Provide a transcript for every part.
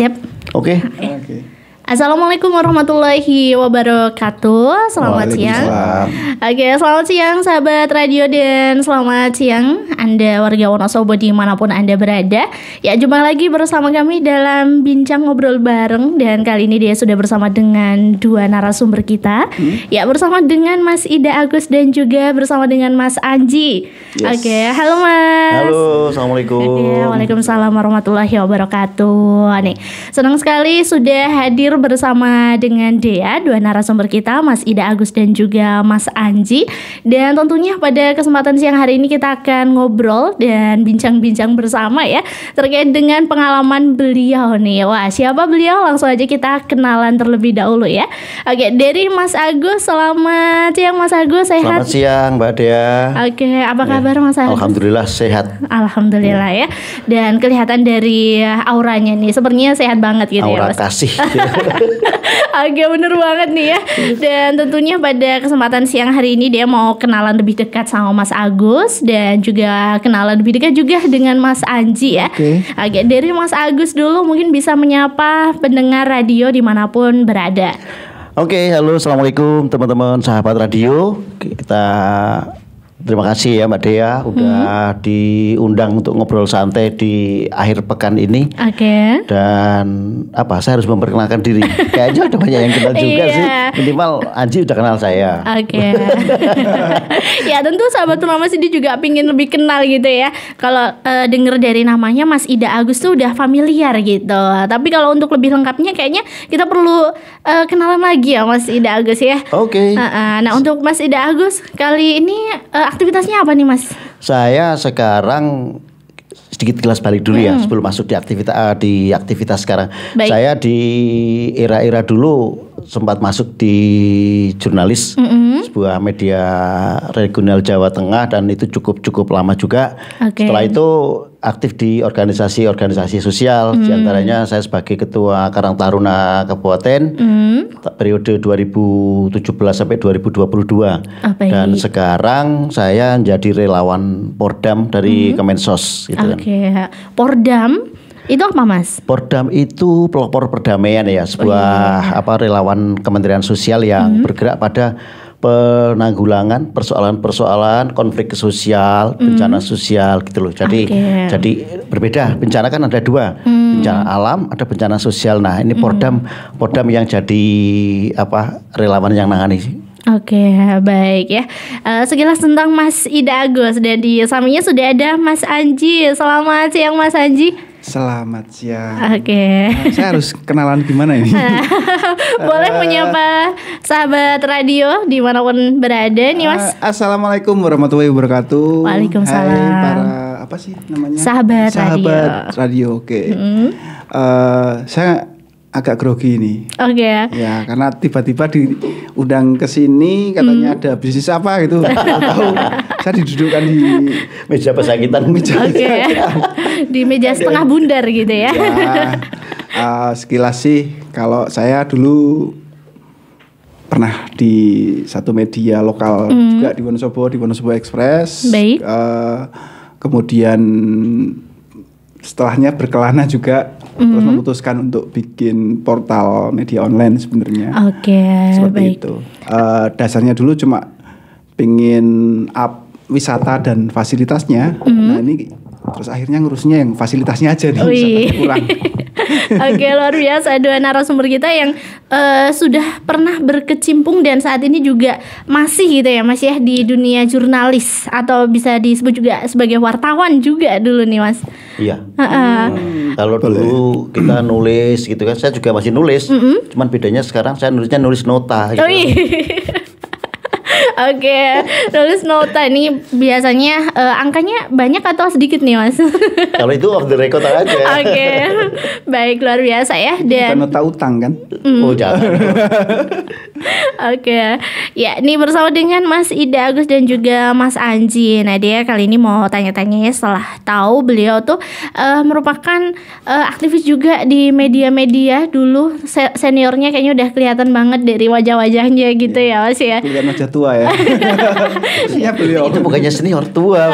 Siap. Oke. Okay. Oke. Okay. Assalamualaikum warahmatullahi wabarakatuh. Selamat siang. Oke, selamat siang sahabat radio dan selamat siang Anda warga Wonosobo dimanapun Anda berada. Ya, jumpa lagi bersama kami dalam bincang ngobrol bareng dan kali ini dia sudah bersama dengan dua narasumber kita. Hmm. Ya, bersama dengan Mas Ida Agus dan juga bersama dengan Mas Anji. Yes. Oke, halo Mas. Halo, assalamualaikum. Oke, iya, waalaikumsalam warahmatullahi wabarakatuh. Nih, senang sekali sudah hadir bersama dengan Dea, dua narasumber kita, Mas Ida Agus dan juga Mas Anji. Dan tentunya pada kesempatan siang hari ini kita akan ngobrol dan bincang-bincang bersama ya terkait dengan pengalaman beliau nih. Wah, siapa beliau? Langsung aja kita kenalan terlebih dahulu ya. Oke, dari Mas Agus, selamat siang Mas Agus, sehat? Selamat siang Mbak Dea. Oke, apa ya, kabar ya. Mas Agus? Alhamdulillah sehat. Alhamdulillah ya. ya. Dan kelihatan dari auranya nih, sepertinya sehat banget gitu Aura ya Aura kasih. Agak bener banget nih ya. Dan tentunya pada kesempatan siang hari ini dia mau kenalan lebih dekat sama Mas Agus dan juga kenalan lebih dekat juga dengan Mas Anji ya. Okay. Oke, dari Mas Agus dulu mungkin bisa menyapa pendengar radio dimanapun berada. Oke, okay, halo, assalamualaikum teman-teman sahabat radio. Kita Terima kasih ya Mbak Dea udah hmm. diundang untuk ngobrol santai di akhir pekan ini. Oke. Okay. Dan apa? Saya harus memperkenalkan diri. Kayaknya ada banyak yang kenal juga yeah. sih. Minimal Anji udah kenal saya. Oke. Okay. ya tentu sahabat Mama Sidi juga pingin lebih kenal gitu ya. Kalau uh, denger dari namanya Mas Ida Agus tuh udah familiar gitu. Tapi kalau untuk lebih lengkapnya kayaknya kita perlu uh, kenalan lagi ya Mas Ida Agus ya. Oke. Okay. nah untuk Mas Ida Agus kali ini uh, aktivitasnya apa nih Mas? Saya sekarang sedikit kelas balik dulu ya, hmm. ya sebelum masuk di aktivitas uh, eh, di aktivitas sekarang. Baik. Saya di era-era dulu sempat masuk di jurnalis mm -hmm. sebuah media regional Jawa Tengah dan itu cukup cukup lama juga. Okay. Setelah itu aktif di organisasi-organisasi sosial mm. diantaranya saya sebagai ketua Karang Taruna Kabupaten mm. periode 2017 sampai 2022 puluh dua, dan sekarang saya menjadi relawan Pordam dari mm. Kemensos gitu okay. kan. Pordam itu apa mas? Pordam itu pelopor perdamaian ya sebuah oh, iya. apa relawan Kementerian Sosial yang mm. bergerak pada penanggulangan persoalan-persoalan konflik sosial, mm. bencana sosial gitu loh. Jadi okay. jadi berbeda. Bencana kan ada dua, mm. bencana alam, ada bencana sosial. Nah, ini mm. Pordam yang jadi apa relawan yang nangani Oke, baik ya. Uh, sekilas tentang Mas Ida Agus dan di sampingnya sudah ada Mas Anji. Selamat siang Mas Anji. Selamat siang. Oke. Okay. Nah, saya harus kenalan gimana ini? Boleh menyapa sahabat radio di dimanapun berada nih mas. Ah, Assalamualaikum warahmatullahi wabarakatuh. Waalaikumsalam. Hai para apa sih namanya? Sahabat, sahabat radio. radio. Oke. Okay. Mm. Mm-hmm. Uh, eh, saya agak grogi ini. Oke. Okay. Ya. ya, karena tiba-tiba diundang ke sini katanya hmm. ada bisnis apa gitu. Tahu saya didudukkan di meja pesakitan. Meja Oke. Okay. Ya. di meja setengah bundar gitu ya. ya uh, sekilas sih kalau saya dulu pernah di satu media lokal hmm. juga di Wonosobo, di Wonosobo Express. Baik. Uh, kemudian setelahnya berkelana juga hmm terus mm-hmm. memutuskan untuk bikin portal media online sebenarnya. Oke. Okay, Seperti baik. itu. Uh, dasarnya dulu cuma pingin up wisata dan fasilitasnya. hmm Nah ini terus akhirnya ngurusnya yang fasilitasnya aja nih kurang. Oke luar biasa dua narasumber kita yang uh, sudah pernah berkecimpung dan saat ini juga masih gitu ya masih ya di dunia jurnalis atau bisa disebut juga sebagai wartawan juga dulu nih Mas. Iya. Uh -uh. kalau dulu kita nulis gitu kan saya juga masih nulis, mm -hmm. cuman bedanya sekarang saya nulisnya nulis nota. Gitu. Oh, iya. kan. Oke, okay. lulus nota ini biasanya uh, angkanya banyak atau sedikit nih mas? Kalau itu off the record aja. Oke, okay. baik luar biasa ya. Dan Bukan nota utang kan? Mm. Oh jangan. Oke, okay. ya ini bersama dengan Mas Ida Agus dan juga Mas Anji. Nah dia kali ini mau tanya-tanya ya setelah tahu beliau tuh uh, merupakan uh, aktivis juga di media-media dulu seniornya kayaknya udah kelihatan banget dari wajah-wajahnya gitu ya, ya mas ya. Kelihatan wajah tua ya. Siap beliau. Itu bukannya senior tua,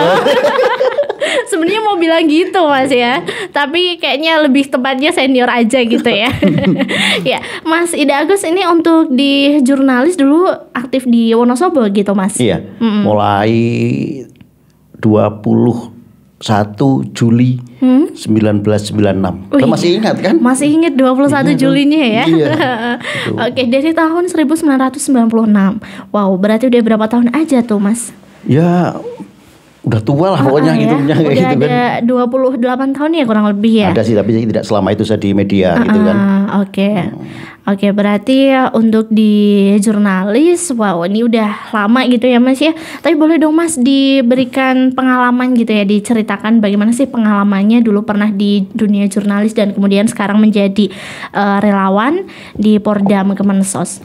Sebenarnya mau bilang gitu Mas ya, tapi kayaknya lebih tepatnya senior aja gitu ya. ya, Mas Ida Agus ini untuk di jurnalis dulu aktif di Wonosobo gitu Mas. Iya. Mm -mm. Mulai 21 Juli Hmm? 1996. Wih, Lo masih ingat kan? Masih ingat 21 ingat, kan? Julinya ya. Iya. Oke, dari tahun 1996. Wow, berarti udah berapa tahun aja tuh, Mas? Ya udah tua lah pokoknya ah, gitu, ya. kayak udah gitu kan. 28 tahun ya kurang lebih ya. Ada sih tapi tidak selama itu saya di media ah, gitu kan. Ah, oke. Okay. Oh. Hmm. Oke, berarti ya untuk di jurnalis, wow ini udah lama gitu ya Mas ya. Tapi boleh dong Mas diberikan pengalaman gitu ya, diceritakan bagaimana sih pengalamannya dulu pernah di dunia jurnalis dan kemudian sekarang menjadi uh, relawan di Pordam Kemensos.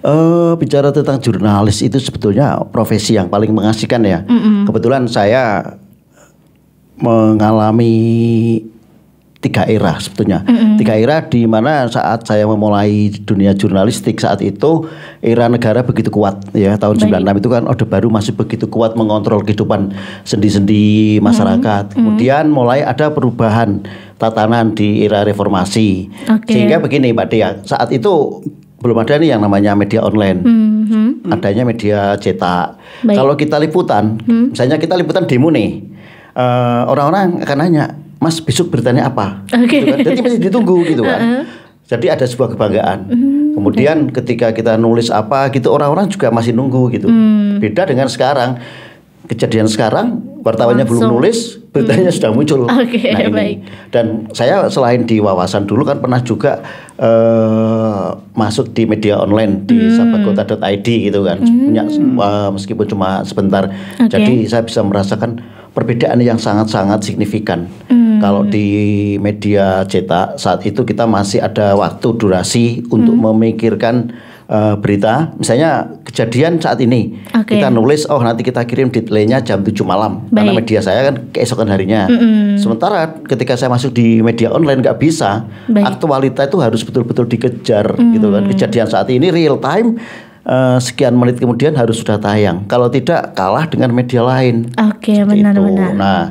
Uh, eh, bicara tentang jurnalis itu sebetulnya profesi yang paling mengasihkan ya. Mm -hmm. Kebetulan saya mengalami tiga era sebetulnya. Mm-hmm. Tiga era di mana saat saya memulai dunia jurnalistik saat itu era negara begitu kuat ya tahun Baik. 96 itu kan Orde Baru masih begitu kuat mengontrol kehidupan sendi-sendi masyarakat. Mm-hmm. Kemudian mulai ada perubahan tatanan di era reformasi. Okay. Sehingga begini Mbak Dea, saat itu belum ada nih yang namanya media online. Mm-hmm. Adanya media cetak. Kalau kita liputan, mm-hmm. misalnya kita liputan demo nih. orang eh, orang-orang akan nanya Mas besok bertanya apa? Okay. Gitu kan. Jadi masih ditunggu gitu kan. Jadi ada sebuah kebanggaan. Hmm, Kemudian ketika kita nulis apa gitu orang-orang juga masih nunggu gitu. Hmm. Beda dengan sekarang. Kejadian sekarang wartawannya Langsung. belum nulis, beritanya hmm. sudah muncul. Okay, nah, ini. baik. Dan saya selain di wawasan dulu kan pernah juga uh, masuk di media online di hmm. sabakota.id gitu kan. Hmm. Punya uh, meskipun cuma sebentar. Okay. Jadi saya bisa merasakan perbedaan yang sangat-sangat signifikan. Hmm. Kalau di media cetak saat itu kita masih ada waktu durasi untuk hmm. memikirkan uh, berita, misalnya kejadian saat ini. Okay. Kita nulis oh nanti kita kirim detailnya jam 7 malam Baik. karena media saya kan keesokan harinya. Mm-hmm. Sementara ketika saya masuk di media online nggak bisa. Baik. Aktualita itu harus betul-betul dikejar mm. gitu kan. Hmm. Kejadian saat ini real time uh, sekian menit kemudian harus sudah tayang. Kalau tidak kalah dengan media lain. Oke, okay, benar-benar. Nah,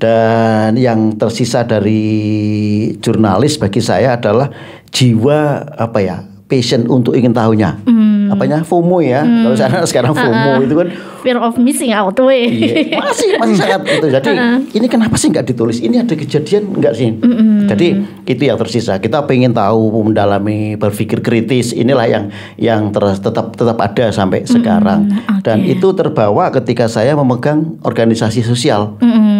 dan yang tersisa dari jurnalis bagi saya adalah jiwa apa ya? passion untuk ingin tahunya. Hmm. Apanya FOMO ya. Hmm. Kalau sekarang sekarang ah, ah. FOMO uh, itu kan fear of missing out way. Yeah. Iya, masih masih sangat itu. Jadi uh. ini kenapa sih nggak ditulis? Ini ada kejadian nggak sih? Uh Jadi itu yang tersisa. Kita pengen tahu mendalami, berpikir kritis. Inilah yang yang ter- tetap tetap ada sampai uh sekarang. Okay. Dan itu terbawa ketika saya memegang organisasi sosial. Uh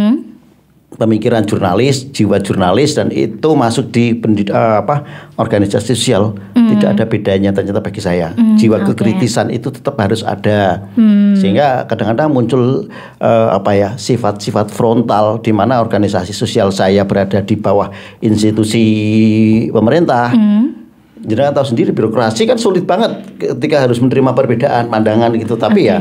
pemikiran jurnalis, jiwa jurnalis dan itu masuk di pendid, eh, apa organisasi sosial hmm. tidak ada bedanya ternyata bagi saya. Hmm, jiwa okay. kekritisan itu tetap harus ada. Hmm. Sehingga kadang-kadang muncul uh, apa ya sifat-sifat frontal di mana organisasi sosial saya berada di bawah institusi pemerintah. Hmm. Jangan tahu sendiri birokrasi kan sulit banget ketika harus menerima perbedaan pandangan gitu tapi okay. ya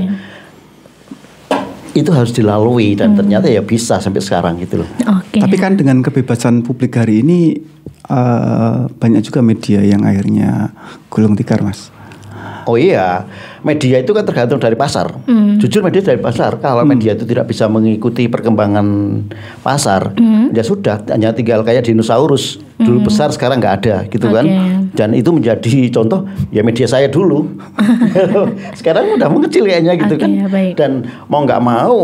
itu harus dilalui dan hmm. ternyata ya bisa sampai sekarang gitu loh. Okay. Tapi kan dengan kebebasan publik hari ini uh, banyak juga media yang akhirnya gulung tikar mas. Oh iya, media itu kan tergantung dari pasar. Mm. Jujur media dari pasar. Kalau mm. media itu tidak bisa mengikuti perkembangan pasar, mm. ya sudah hanya tinggal kayak dinosaurus dulu hmm. besar sekarang nggak ada gitu okay. kan. Dan itu menjadi contoh ya media saya dulu. sekarang udah mengecil kayaknya gitu okay, kan. Ya, Dan mau nggak mau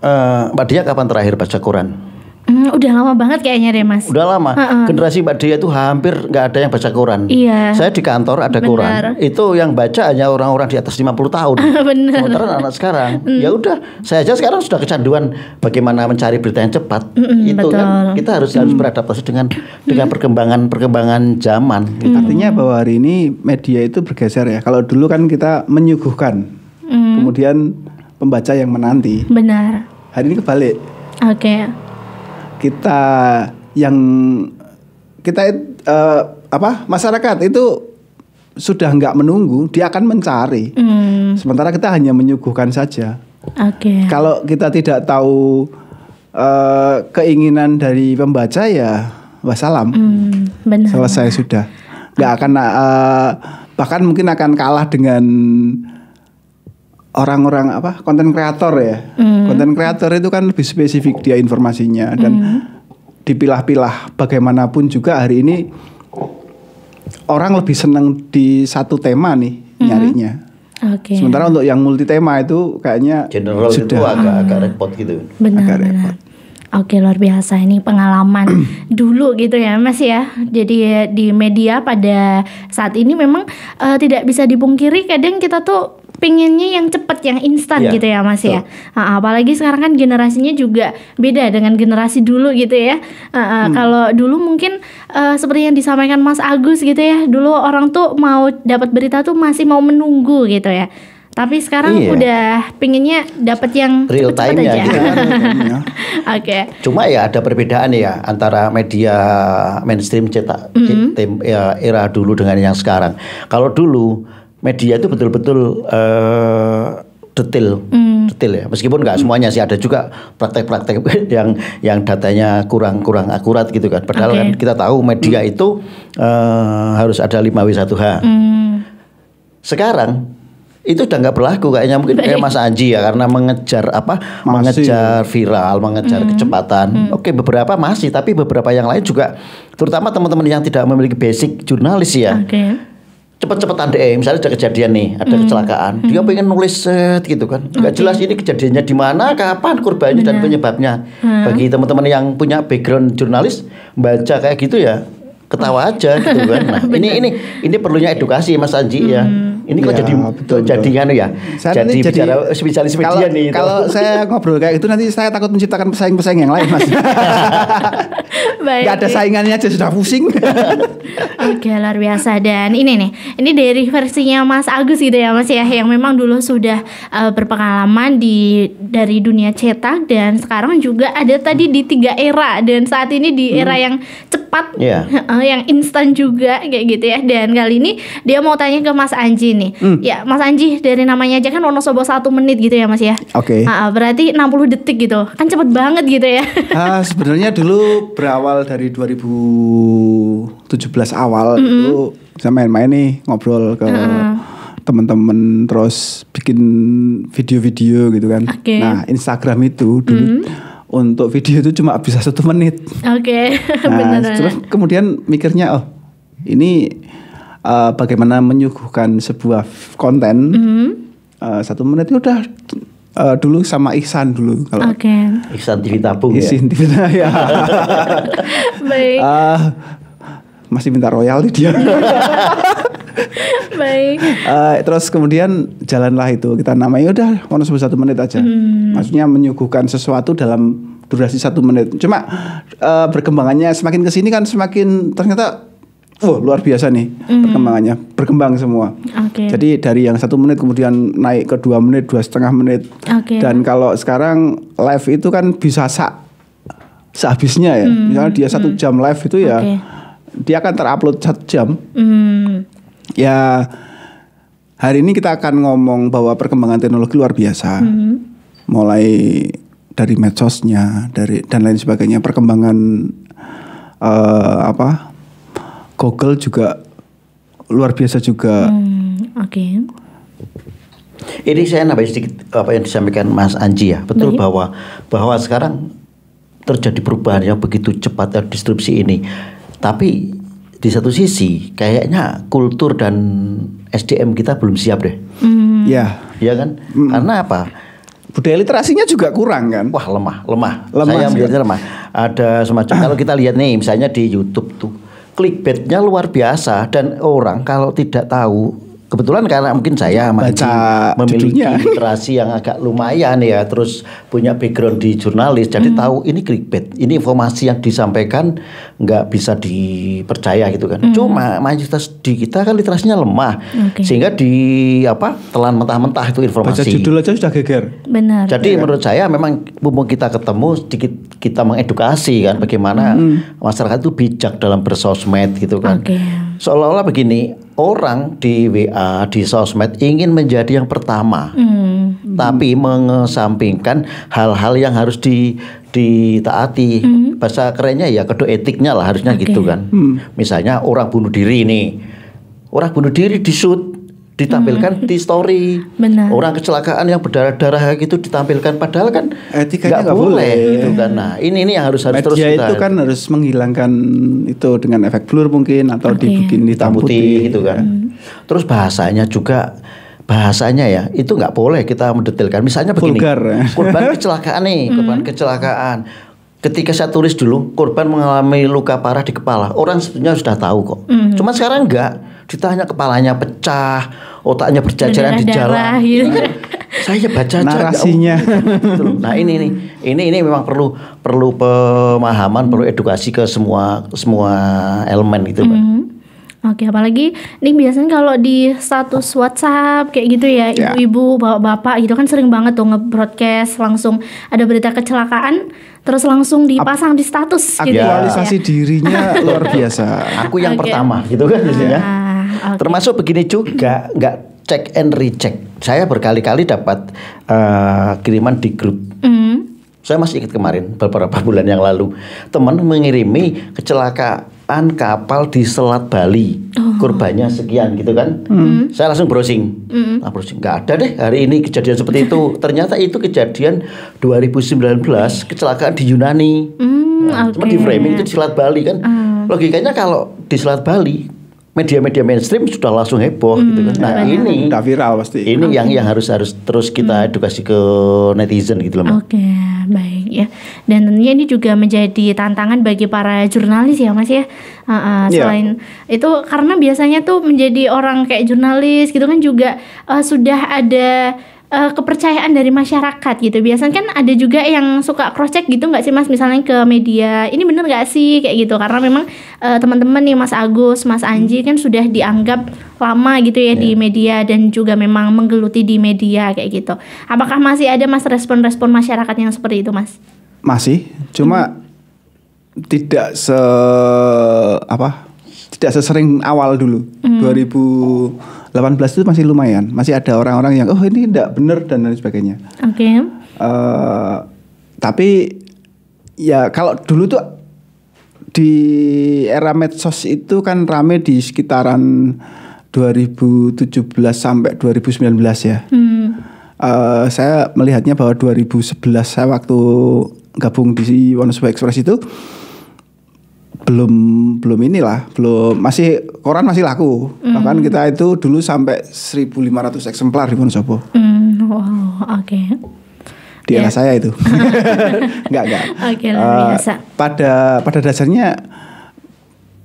uh, Mbak Dia kapan terakhir baca Quran? Hmm, udah lama banget kayaknya deh mas. Udah lama. Uh -uh. Generasi Mbak Dea itu hampir nggak ada yang baca koran. Iya. Saya di kantor ada Bener. koran. Itu yang baca hanya orang-orang di atas 50 tahun. Bener. Sementara anak sekarang, hmm. ya udah. Saya aja sekarang sudah kecanduan bagaimana mencari berita yang cepat. Mm -mm, itu kan betul. kan kita harus mm. harus beradaptasi dengan dengan perkembangan perkembangan zaman. Gitu. Artinya bahwa hari ini media itu bergeser ya. Kalau dulu kan kita menyuguhkan, mm. kemudian pembaca yang menanti. Benar. Hari ini kebalik. Oke. Okay kita yang kita uh, apa masyarakat itu sudah nggak menunggu, dia akan mencari. Hmm. Sementara kita hanya menyuguhkan saja. Okay. Kalau kita tidak tahu uh, keinginan dari pembaca ya wassalam, hmm, benar. selesai sudah. Nggak okay. akan uh, bahkan mungkin akan kalah dengan orang-orang apa konten kreator ya hmm. konten mm. kreator itu kan lebih spesifik dia informasinya dan mm. dipilah-pilah bagaimanapun juga hari ini orang lebih senang di satu tema nih mm. nyarinya okay. sementara untuk yang multi tema itu kayaknya general sudah. itu agak agak hmm. repot gitu benar, agak repot benar. Oke luar biasa ini pengalaman dulu gitu ya Mas ya. Jadi eh, di media pada saat ini memang uh, tidak bisa dipungkiri kadang kita tuh pinginnya yang cepet yang instan yeah. gitu ya mas so. ya uh, apalagi sekarang kan generasinya juga beda dengan generasi dulu gitu ya uh, uh, hmm. kalau dulu mungkin uh, seperti yang disampaikan mas Agus gitu ya dulu orang tuh mau dapat berita tuh masih mau menunggu gitu ya tapi sekarang iya. udah pinginnya dapat yang real time aja. Ya, Oke. okay. Cuma ya ada perbedaan ya antara media mainstream cetak mm -hmm. Ya, era dulu dengan yang sekarang. Kalau dulu media itu betul-betul uh, detail, mm. detail ya. Meskipun nggak semuanya sih ada juga praktek-praktek yang yang datanya kurang kurang akurat gitu kan. Padahal okay. kan kita tahu media mm. itu uh, harus ada 5W1H. Mm. Sekarang itu udah nggak berlaku kayaknya mungkin kayak Mas Anji ya karena mengejar apa masih. mengejar viral mengejar mm. kecepatan mm. oke beberapa masih tapi beberapa yang lain juga terutama teman-teman yang tidak memiliki basic jurnalis ya okay cepat cepetan deh misalnya ada kejadian nih ada hmm. kecelakaan hmm. dia pengen nulis set gitu kan nggak okay. jelas ini kejadiannya di mana kapan korbannya Benar. dan penyebabnya hmm. bagi teman-teman yang punya background jurnalis baca kayak gitu ya ketawa aja gitu kan nah ini ini ini perlunya edukasi Mas Anji ya. hmm. ya ini iya, kok jadi betul, jadi kan ya. Saat jadi, jadi bicara spesialis media kalau, nih. Gitu. Kalau saya ngobrol kayak itu nanti saya takut menciptakan pesaing-pesaing yang lain, Mas. Baik. Gak ada saingannya aja sudah pusing. Oke, luar biasa dan ini nih, ini dari versinya Mas Agus gitu ya Mas ya yang memang dulu sudah uh, berpengalaman di dari dunia cetak dan sekarang juga ada tadi di tiga era dan saat ini di hmm. era hmm. yang cepat yeah. Iya. yang instan juga kayak gitu ya. Dan kali ini dia mau tanya ke Mas Anji nih. Hmm. Ya, Mas Anji dari namanya aja kan Wonosobo satu menit gitu ya, Mas ya. Oke. Okay. Uh, ah, berarti 60 detik gitu. Kan cepet banget gitu ya. uh, sebenarnya dulu berawal dari 2017 awal mm -hmm. itu saya main-main nih ngobrol ke uh temen teman-teman terus bikin video-video gitu kan. Okay. Nah, Instagram itu dulu mm -hmm untuk video itu cuma bisa satu menit. Oke, okay, nah, Terus kemudian mikirnya, oh ini uh, bagaimana menyuguhkan sebuah konten mm -hmm. uh, satu menit itu udah uh, dulu sama Ihsan dulu kalau okay. Ihsan TV tabung ya? Ihsan ya. TV ya. Baik. Uh, masih minta royalti dia. Baik. Uh, terus kemudian jalanlah itu kita namanya udah bonus satu menit aja. Hmm. Maksudnya menyuguhkan sesuatu dalam durasi satu menit. Cuma uh, berkembangannya semakin kesini kan semakin ternyata wah luar biasa nih mm. perkembangannya berkembang semua okay. jadi dari yang satu menit kemudian naik ke dua menit dua setengah menit okay. dan kalau sekarang live itu kan bisa sak sehabisnya ya mm. misalnya dia satu mm. jam live itu ya okay. dia akan terupload satu jam mm. ya hari ini kita akan ngomong bahwa perkembangan teknologi luar biasa mm. mulai dari medsosnya dari dan lain sebagainya perkembangan uh, apa Google juga luar biasa juga. Hmm, Oke. Okay. Ini saya nambah sedikit apa yang disampaikan Mas Anji ya, betul Baik. bahwa bahwa sekarang terjadi perubahan yang begitu cepat dari distribusi ini. Tapi di satu sisi kayaknya kultur dan SDM kita belum siap deh. Hmm. Ya. Iya kan? Hmm. Karena apa? Budaya literasinya juga kurang kan? Wah lemah, lemah. lemah Saya melihatnya lemah. Ada semacam kalau kita lihat nih misalnya di YouTube tuh clickbaitnya luar biasa dan orang kalau tidak tahu kebetulan karena mungkin saya baca memiliki literasi yang agak lumayan ya terus punya background di jurnalis jadi hmm. tahu ini clickbait ini informasi yang disampaikan nggak bisa dipercaya gitu kan hmm. cuma mayoritas di kita kan literasinya lemah okay. sehingga di apa telan mentah-mentah itu informasi baca judul aja sudah geger benar jadi ya. menurut saya memang mumpung kita ketemu sedikit kita mengedukasi kan bagaimana hmm. masyarakat itu bijak dalam bersosmed gitu kan okay seolah-olah begini orang di WA di sosmed ingin menjadi yang pertama mm. tapi mengesampingkan hal-hal yang harus di ditaati mm. bahasa kerennya ya kedua etiknya lah harusnya okay. gitu kan mm. misalnya orang bunuh diri ini orang bunuh diri di shoot ditampilkan hmm. di story Benar. orang kecelakaan yang berdarah-darah gitu ditampilkan padahal kan etikanya nggak boleh, boleh gitu kan nah ini ini yang harus harus Media terus kita itu kan harus menghilangkan itu dengan efek blur mungkin atau okay. dibikin hitam gitu kan hmm. terus bahasanya juga bahasanya ya itu nggak boleh kita mendetailkan misalnya begini Vulgar. korban kecelakaan nih hmm. korban kecelakaan ketika saya tulis dulu korban mengalami luka parah di kepala orang sebetulnya sudah tahu kok hmm. cuma sekarang enggak ditanya kepalanya pecah, otaknya berjajaran di jalan. Gitu. Nah, saya baca narasinya. Aja, gitu nah ini ini ini ini memang perlu perlu pemahaman, perlu edukasi ke semua semua elemen gitu, Mbak. Mm -hmm. Oke, apalagi ini biasanya kalau di status WhatsApp kayak gitu ya, ya, ibu-ibu, bapak-bapak gitu kan sering banget tuh nge-broadcast langsung ada berita kecelakaan terus langsung dipasang Ap di status gitu. Ya. Aktualisasi ya. dirinya luar biasa. Aku yang okay. pertama gitu kan biasanya. Nah, okay. termasuk begini juga nggak cek and recheck saya berkali-kali dapat uh, kiriman di grup mm. saya masih ingat kemarin beberapa bulan yang lalu teman mengirimi kecelakaan kapal di Selat Bali oh. korbannya sekian gitu kan mm. saya langsung browsing mm. nah, browsing nggak ada deh hari ini kejadian seperti itu ternyata itu kejadian 2019 kecelakaan di Yunani mm, nah, okay. cuma di framing itu di Selat Bali kan mm. logikanya kalau di Selat Bali media-media mainstream sudah langsung heboh hmm, gitu kan. Nah, hmm. ini udah viral pasti. Ini okay. yang hmm. yang harus harus terus kita hmm. edukasi ke netizen gitu loh. Oke, okay, baik ya. Dan tentunya ini juga menjadi tantangan bagi para jurnalis ya Mas ya. Uh, uh, selain yeah. itu karena biasanya tuh menjadi orang kayak jurnalis gitu kan juga uh, sudah ada uh, kepercayaan dari masyarakat gitu. Biasanya kan ada juga yang suka cross check gitu nggak sih Mas misalnya ke media, ini bener nggak sih kayak gitu karena memang uh, teman-teman nih Mas Agus, Mas Anji kan sudah dianggap lama gitu ya yeah. di iya. media dan juga memang menggeluti di media kayak gitu. Apakah masih ada Mas respon-respon masyarakat yang seperti itu Mas? Masih, cuma hmm. tidak se apa? Tidak sesering awal dulu. Hmm. 2000 18 itu masih lumayan, masih ada orang-orang yang oh ini tidak benar dan lain sebagainya. Oke. Okay. Uh, eh, tapi ya kalau dulu tuh di era medsos itu kan rame di sekitaran 2017 sampai 2019 ya. Hmm. Uh, saya melihatnya bahwa 2011 saya waktu gabung di Wonosobo Express itu belum belum inilah belum masih koran masih laku mm. bahkan kita itu dulu sampai 1.500 eksemplar di Wonosobo. Mm, wow, oke. Okay. Di yeah. era ya. saya itu, Enggak, enggak. Oke okay, uh, eh, Pada pada dasarnya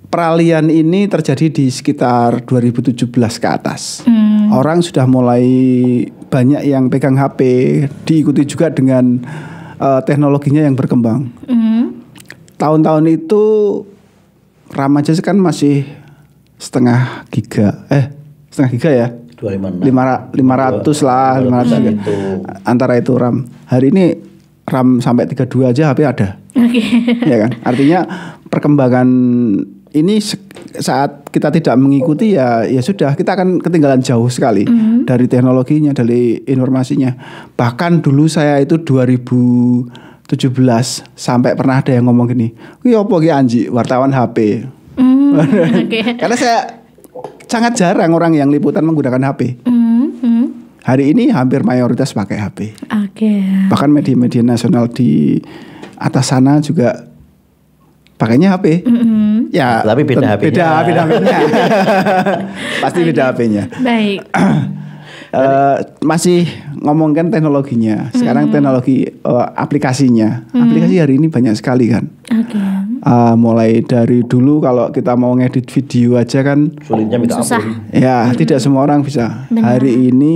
peralihan ini terjadi di sekitar 2017 ke atas. Mm. Orang sudah mulai banyak yang pegang HP, diikuti juga dengan uh, teknologinya yang berkembang. Mm tahun-tahun itu RAM aja sih kan masih setengah giga eh setengah giga ya lima ratus lah lima ratus gitu. antara itu RAM hari ini RAM sampai 32 aja HP ada okay. ya kan artinya perkembangan ini saat kita tidak mengikuti ya ya sudah kita akan ketinggalan jauh sekali mm -hmm. dari teknologinya dari informasinya bahkan dulu saya itu 2000 17 sampai pernah ada yang ngomong gini, "Ki opo ki Anji wartawan HP?" Mm, okay. Karena saya sangat jarang orang yang liputan menggunakan HP. Mm, mm. Hari ini hampir mayoritas pakai HP. Okay. Bahkan media-media nasional di atas sana juga pakainya HP. Mm-hmm. Ya, tapi beda HP. Beda, beda HP-nya. Pasti beda HP-nya. Baik. uh, masih ngomongkan teknologinya. Sekarang hmm. teknologi uh, aplikasinya. Hmm. Aplikasi hari ini banyak sekali kan. Okay. Uh, eh, mulai dari dulu kalau kita mau ngedit video aja kan sulitnya minta Ampun. Ya, hmm. tidak semua orang bisa. Benar. Hari ini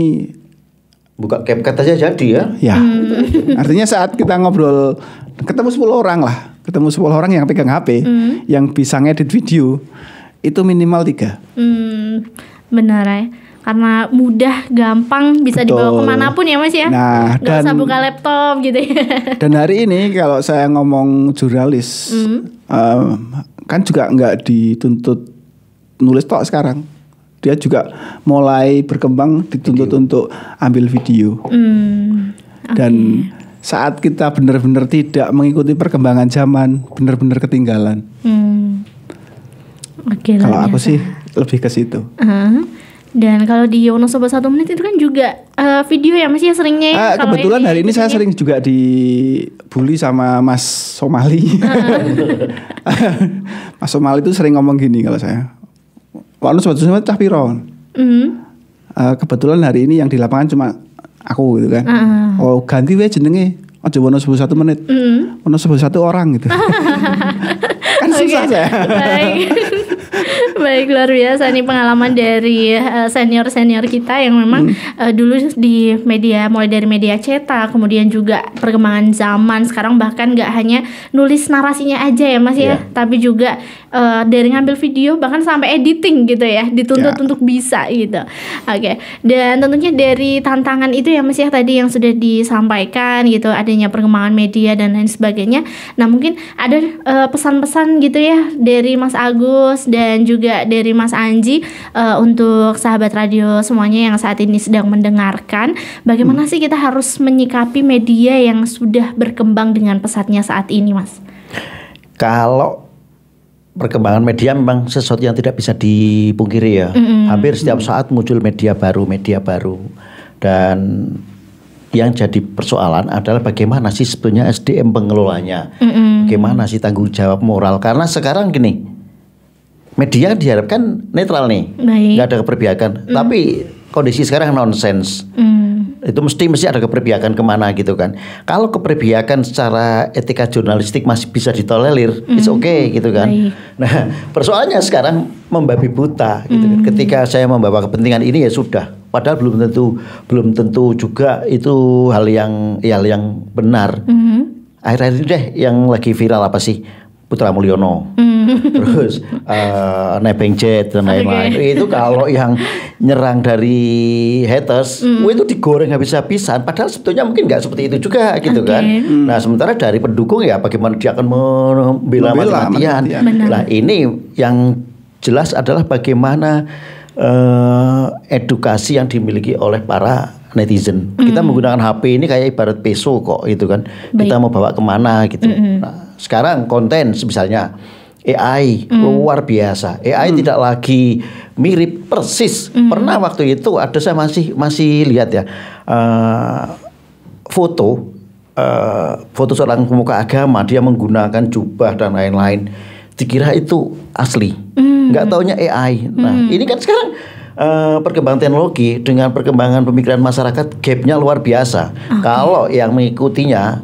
buka CapCut aja jadi ya. Ya. Hmm. Artinya saat kita ngobrol ketemu 10 orang lah, ketemu 10 orang yang pegang HP, hmm. yang bisa ngedit video itu minimal tiga. Hmm, benar ya karena mudah, gampang, bisa Betul. dibawa kemanapun ya mas ya. Nah, Gak dan, usah buka laptop gitu ya. Dan hari ini kalau saya ngomong jurnalis, mm. um, kan juga nggak dituntut nulis tok sekarang. Dia juga mulai berkembang dituntut video. untuk ambil video. Mm. Okay. Dan saat kita benar-benar tidak mengikuti perkembangan zaman, benar-benar ketinggalan. Mm. Okay, kalau aku sih lebih ke situ. Uh -huh. Dan kalau di Yono Sobat Satu Menit itu kan juga uh, video ya masih ya seringnya ya. Uh, kebetulan ini, hari ini saya ya. sering juga dibully sama Mas Somali. Mas Somali itu sering ngomong gini kalau saya. Yono Sobat Satu Menit cah piro? Mm. Uh, kebetulan hari ini yang di lapangan cuma aku gitu kan. Uh. Oh ganti weh jenengnya Ojo Wono Sobat Satu Menit. Mm. Wono Sobat Satu orang gitu. kan susah okay. saya. Baik luar biasa nih pengalaman dari eh, senior senior kita yang memang hmm. uh, dulu di media mulai dari media cetak, kemudian juga perkembangan zaman sekarang bahkan nggak hanya nulis narasinya aja ya Mas yeah. ya, iya. tapi juga uh, dari ngambil video bahkan sampai editing gitu ya dituntut yeah. untuk bisa gitu. Oke. Okay. Dan tentunya dari tantangan itu ya Mas ya tadi yang sudah disampaikan gitu adanya perkembangan media dan lain sebagainya. Nah mungkin ada pesan-pesan uh, pesan -pesan gitu ya dari Mas Agus dan dan juga dari Mas Anji uh, untuk sahabat radio semuanya yang saat ini sedang mendengarkan bagaimana hmm. sih kita harus menyikapi media yang sudah berkembang dengan pesatnya saat ini Mas? Kalau perkembangan media memang sesuatu yang tidak bisa dipungkiri ya. Mm-hmm. Hampir setiap saat muncul media baru, media baru. Dan yang jadi persoalan adalah bagaimana sih sebetulnya SDM pengelolanya, mm-hmm. bagaimana sih tanggung jawab moral. Karena sekarang gini, media diharapkan netral nih, Baik. nggak ada keperbiakan. Mm. Tapi kondisi sekarang nonsens. Mm. Itu mesti mesti ada keperbiakan kemana gitu kan. Kalau keperbiakan secara etika jurnalistik masih bisa ditolerir, mm. it's okay gitu kan. Baik. Nah persoalannya sekarang membabi buta gitu mm. kan. Hmm. Ketika saya membawa kepentingan ini ya sudah. Padahal belum tentu belum tentu juga itu hal yang ya, hal yang benar. Mm. Akhir-akhir deh yang lagi viral apa sih? Putra Mulyono, mm. terus uh, eh, Nebeng Jet dan lain-lain. Okay. Itu kalau yang nyerang dari haters, mm. itu digoreng habis-habisan. Padahal sebetulnya mungkin nggak seperti itu juga gitu okay. kan. Mm. Nah sementara dari pendukung ya bagaimana dia akan membela matian Nah ini yang jelas adalah bagaimana uh, edukasi yang dimiliki oleh para netizen. Mm. Kita hmm. menggunakan HP ini kayak ibarat peso kok gitu kan. Baik. Kita mau bawa kemana gitu. Mm -hmm. nah, sekarang konten misalnya AI mm. luar biasa. AI mm. tidak lagi mirip persis. Mm. Pernah waktu itu ada saya masih masih lihat ya uh, foto uh, foto seorang pemuka agama dia menggunakan jubah dan lain-lain. Dikira itu asli, mm. taunya AI. Nah mm. ini kan sekarang uh, perkembangan teknologi dengan perkembangan pemikiran masyarakat gapnya luar biasa. Okay. Kalau yang mengikutinya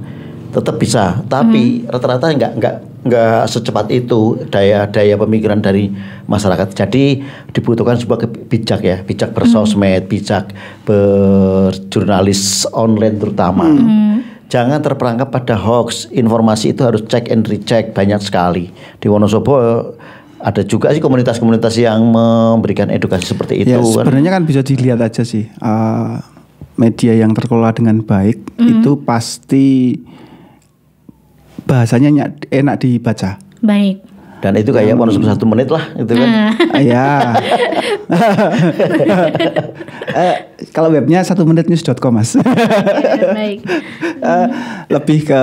tetap bisa tapi hmm. rata-rata nggak nggak nggak secepat itu daya daya pemikiran dari masyarakat jadi dibutuhkan sebuah bijak ya bijak hmm. bersosmed hmm. bijak berjurnalis online terutama hmm. jangan terperangkap pada hoax informasi itu harus cek and recheck banyak sekali di Wonosobo ada juga sih komunitas-komunitas yang memberikan edukasi seperti ya, itu ya, sebenarnya kan. bisa dilihat aja sih uh, media yang terkelola dengan baik hmm. itu pasti bahasanya enak dibaca. Baik. Dan itu kayak nah, hmm. satu menit lah, itu kan? Ah. Iya. uh, kalau webnya satu menit news.com mas. Iya, baik. uh, lebih ke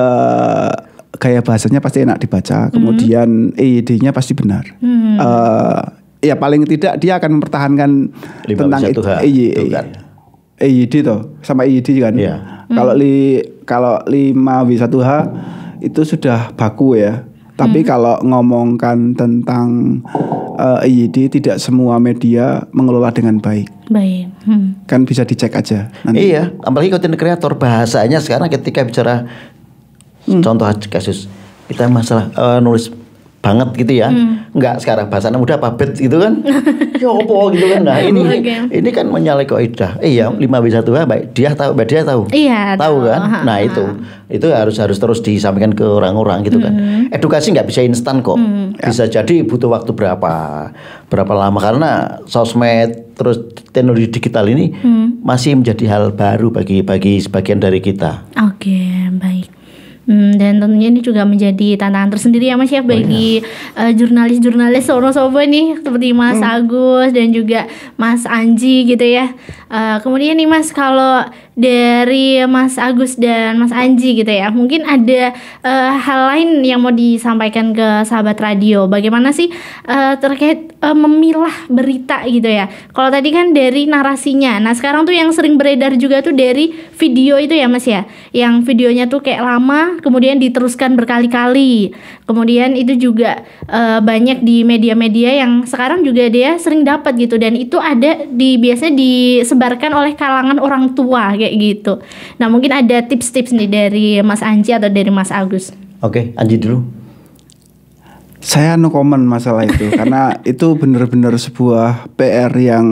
kayak bahasanya pasti enak dibaca, hmm. kemudian hmm. E nya pasti benar. Hmm. Uh, ya paling tidak dia akan mempertahankan tentang e itu. kan. EYD sama EYD kan. Yeah. Kalau hmm. li 5W1H itu sudah baku ya. Tapi hmm. kalau ngomongkan tentang uh, tidak semua media mengelola dengan baik. Baik. Hmm. Kan bisa dicek aja. Nanti. Iya, apalagi konten kreator bahasanya sekarang ketika bicara hmm. contoh kasus kita masalah uh, nulis banget gitu ya. Hmm. Enggak sekarang bahasa anak muda pabet gitu kan. ya opo gitu kan. Nah, ini okay. ini kan menyalahi kaidah. Eh ya lima bisa 1 baik dia tahu baik dia tahu. Iya. Tahu kan? Ha, Nah, itu. Itu harus harus terus disampaikan ke orang-orang gitu kan. Hmm. Edukasi nggak bisa instan kok. Hmm. Bisa ya. jadi butuh waktu berapa berapa lama karena sosmed terus teknologi digital ini hmm. masih menjadi hal baru bagi bagi sebagian dari kita. Oke, okay, baik. Hmm, dan tentunya ini juga menjadi tantangan tersendiri ya Mas ya oh, bagi oh, iya. uh, jurnalis-jurnalis Sono Sobo nih seperti Mas hmm. Agus dan juga Mas Anji gitu ya. Uh, kemudian nih Mas kalau dari Mas Agus dan Mas Anji gitu ya, mungkin ada uh, hal lain yang mau disampaikan ke sahabat radio. Bagaimana sih uh, terkait uh, memilah berita gitu ya? Kalau tadi kan dari narasinya. Nah, sekarang tuh yang sering beredar juga tuh dari video itu ya Mas ya. Yang videonya tuh kayak lama kemudian diteruskan berkali-kali. Kemudian itu juga uh, banyak di media-media yang sekarang juga dia sering dapat gitu dan itu ada di biasanya disebarkan oleh kalangan orang tua kayak gitu. Nah, mungkin ada tips-tips nih dari Mas Anji atau dari Mas Agus. Oke, okay, Anji dulu. Saya no comment masalah itu karena itu benar-benar sebuah PR yang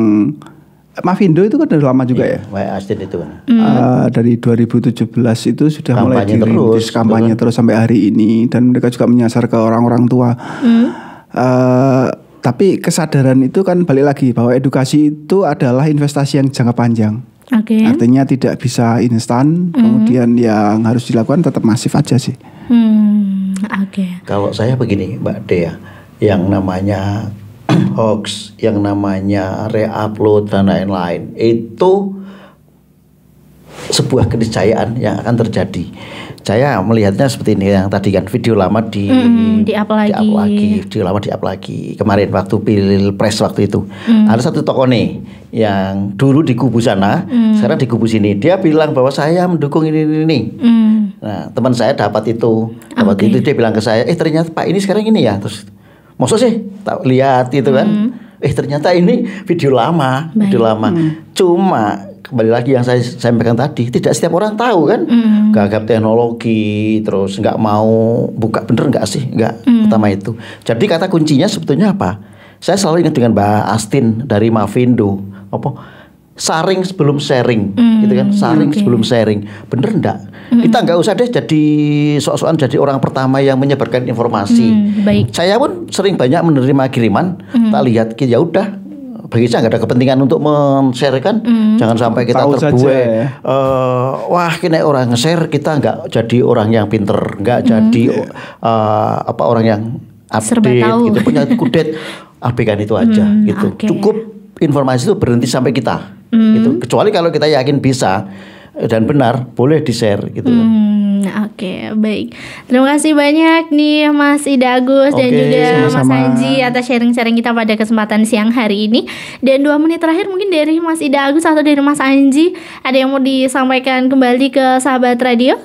Mavindo itu kan udah lama juga iya, ya. Astin itu Mm. Uh, dari 2017 itu sudah kampanye mulai dirintis terus, kampanye betul. terus sampai hari ini dan mereka juga menyasar ke orang-orang tua. Mm. Uh, tapi kesadaran itu kan balik lagi bahwa edukasi itu adalah investasi yang jangka panjang. Okay. Artinya tidak bisa instan. Mm. Kemudian yang harus dilakukan tetap masif aja sih. Mm. Oke. Okay. Kalau saya begini, Mbak Dea, yang namanya hoax yang namanya reupload dan lain-lain itu sebuah keniscayaan yang akan terjadi. Saya melihatnya seperti ini yang tadi kan video lama di mm, di, up lagi. di up lagi, video lama di up lagi. Kemarin waktu pilpres waktu itu mm. ada satu tokoh nih yang dulu di kubu sana, mm. sekarang di kubu sini. Dia bilang bahwa saya mendukung ini ini. ini. Mm. Nah teman saya dapat itu, dapat ah, okay. itu dia bilang ke saya, eh ternyata pak ini sekarang ini ya terus Maksud sih tak lihat itu kan. Hmm. Eh ternyata ini video lama, Baik. video lama. Hmm. Cuma kembali lagi yang saya sampaikan tadi tidak setiap orang tahu kan Hmm. gagap teknologi terus nggak mau buka bener nggak sih nggak hmm. utama itu jadi kata kuncinya sebetulnya apa saya selalu ingat dengan Mbak Astin dari Mavindo apa saring sebelum sharing mm, gitu kan saring okay. sebelum sharing bener enggak mm. kita nggak usah deh jadi sok-sokan jadi orang pertama yang menyebarkan informasi mm, baik. saya pun sering banyak menerima kiriman mm. tak lihat ya udah bagi saya nggak ada kepentingan untuk men share kan? mm. jangan sampai kita Tahu terbuai ya. uh, wah kena orang nge-share kita nggak jadi orang yang pinter nggak mm. jadi uh, apa orang yang update Serba tahu. gitu punya kudet apikan ah, itu aja mm, gitu okay. cukup informasi itu berhenti sampai kita hmm. gitu kecuali kalau kita yakin bisa eh, dan benar boleh di share gitu hmm, oke baik terima kasih banyak nih Mas Ida Agus okay, dan juga sama-sama. Mas Anji atas sharing-sharing kita pada kesempatan siang hari ini dan dua menit terakhir mungkin dari Mas Ida Agus atau dari Mas Anji ada yang mau disampaikan kembali ke sahabat radio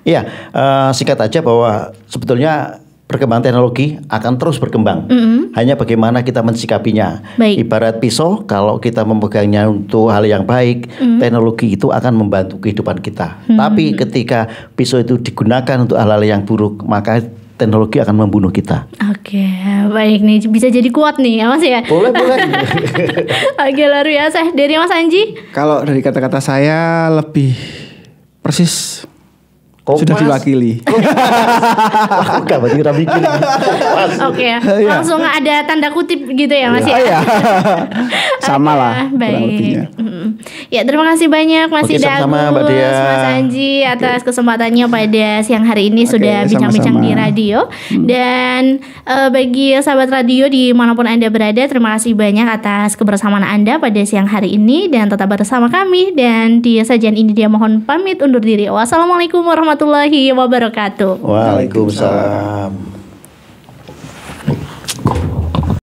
Iya, uh, singkat aja bahwa sebetulnya perkembangan teknologi akan terus berkembang. Mm -hmm. Hanya bagaimana kita mensikapinya. Baik. Ibarat pisau, kalau kita memegangnya untuk hal yang baik, mm -hmm. teknologi itu akan membantu kehidupan kita. Mm -hmm. Tapi ketika pisau itu digunakan untuk hal-hal yang buruk, maka teknologi akan membunuh kita. Oke, baik nih bisa jadi kuat nih ya Mas ya. Boleh boleh. Oke luar biasa. Dari Mas Anji? Kalau dari kata-kata saya lebih persis Kompas. Sudah diwakili. enggak berarti kita bikin. Oke, okay. Iya. langsung ada tanda kutip gitu ya masih, oh, ya. Iya. Sama lah. Baik. Ya, terima kasih banyak Mas Oke, Ida sama -sama, Agus, Mas Anji atas okay. kesempatannya pada siang hari ini okay, sudah bincang-bincang di radio. Hmm. Dan uh, bagi sahabat radio dimanapun Anda berada, terima kasih banyak atas kebersamaan Anda pada siang hari ini dan tetap bersama kami dan di sajian ini dia mohon pamit undur diri. Wassalamualaikum warahmatullahi warahmatullahi wabarakatuh. Waalaikumsalam.